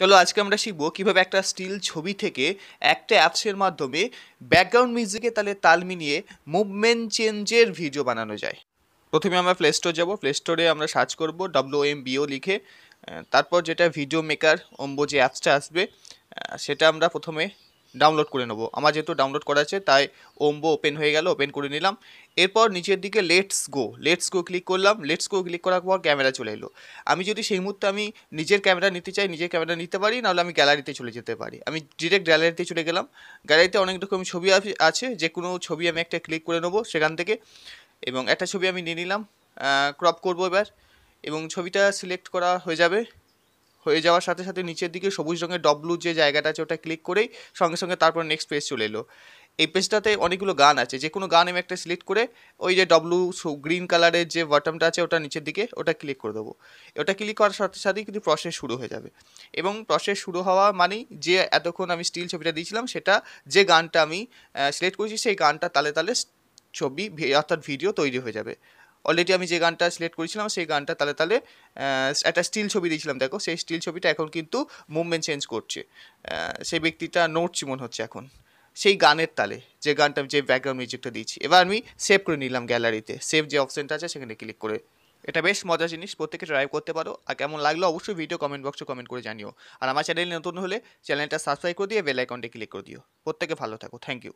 চলো আজকে আমরা শিখবো কীভাবে একটা স্টিল ছবি থেকে একটা অ্যাপসের মাধ্যমে ব্যাকগ্রাউন্ড মিউজিকে তাহলে তাল মিলিয়ে মুভমেন্ট চেঞ্জের ভিডিও বানানো যায় প্রথমে আমরা প্লে স্টোর যাবো প্লে স্টোরে আমরা সার্চ করবো ডব্লিউ এম বিও লিখে তারপর যেটা ভিডিও মেকার অম্বো যে অ্যাপসটা আসবে সেটা আমরা প্রথমে ডাউনলোড করে নেবো আমার যেহেতু ডাউনলোড করা আছে তাই ওম্বো ওপেন হয়ে গেল ওপেন করে নিলাম এরপর নিচের দিকে let's go let's go click করলাম লেটস গো ক্লিক করার পর ক্যামেরা চলে এলো আমি যদি সেই মুহূর্তে আমি নিজের ক্যামেরা নিতে চাই নিজের ক্যামেরা নিতে পারি নাহলে আমি গ্যালারিতে চলে যেতে পারি আমি ডিরেক্ট গ্যালারিতে চলে গেলাম গ্যালারিতে অনেক রকম ছবি আছে যে কোনো ছবি আমি একটা ক্লিক করে নেবো সেখান থেকে এবং একটা ছবি আমি নিয়ে নিলাম ক্রপ করবো এবার এবং ছবিটা সিলেক্ট করা হয়ে যাবে হয়ে যাওয়ার সাথে সাথে নিচের দিকে সবুজ রঙের ডব্লু যে জায়গাটা আছে ওটা ক্লিক করেই সঙ্গে সঙ্গে তারপর নেক্সট পেজ চলে এলো এই পেজটাতে অনেকগুলো গান আছে যে কোনো গান আমি একটা সিলেক্ট করে ওই যে ডব্লু গ্রিন কালারের যে বটমটা আছে ওটা নিচের দিকে ওটা ক্লিক করে দেবো ওটা ক্লিক করার সাথে সাথেই কিন্তু প্রসেস শুরু হয়ে যাবে এবং প্রসেস শুরু হওয়া মানেই যে এতক্ষণ আমি স্টিল ছবিটা দিয়েছিলাম সেটা যে গানটা আমি সিলেক্ট করেছি সেই গানটা তালে তালে ছবি অর্থাৎ ভিডিও তৈরি হয়ে যাবে অলরেডি আমি যে গানটা সিলেক্ট করেছিলাম সেই গানটা তালে তালে একটা স্টিল ছবি দিয়েছিলাম দেখো সেই স্টিল ছবিটা এখন কিন্তু মুভমেন্ট চেঞ্জ করছে সেই ব্যক্তিটা নোট চিমন হচ্ছে এখন সেই গানের তালে যে গানটা আমি যে ব্যাকগ্রাউন্ড মিউজিকটা দিয়েছি এবার আমি সেভ করে নিলাম গ্যালারিতে সেভ যে অপশানটা আছে সেখানে ক্লিক করে এটা বেশ মজার জিনিস প্রত্যেকে ট্রাই করতে পারো আর কেমন লাগলো অবশ্যই ভিডিও কমেন্ট বক্সে কমেন্ট করে জানিও আর আমার চ্যানেল নতুন হলে চ্যানেলটা সাবস্ক্রাইব করে দিয়ে বেল আইকনটি ক্লিক করে দিও প্রত্যেকে ভালো থাকো থ্যাংক ইউ